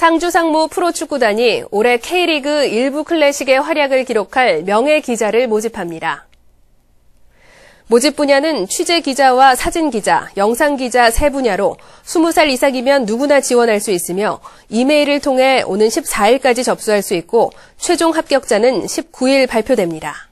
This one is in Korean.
상주상무 프로축구단이 올해 K리그 일부 클래식의 활약을 기록할 명예 기자를 모집합니다. 모집 분야는 취재 기자와 사진 기자, 영상 기자 세 분야로 20살 이상이면 누구나 지원할 수 있으며 이메일을 통해 오는 14일까지 접수할 수 있고 최종 합격자는 19일 발표됩니다.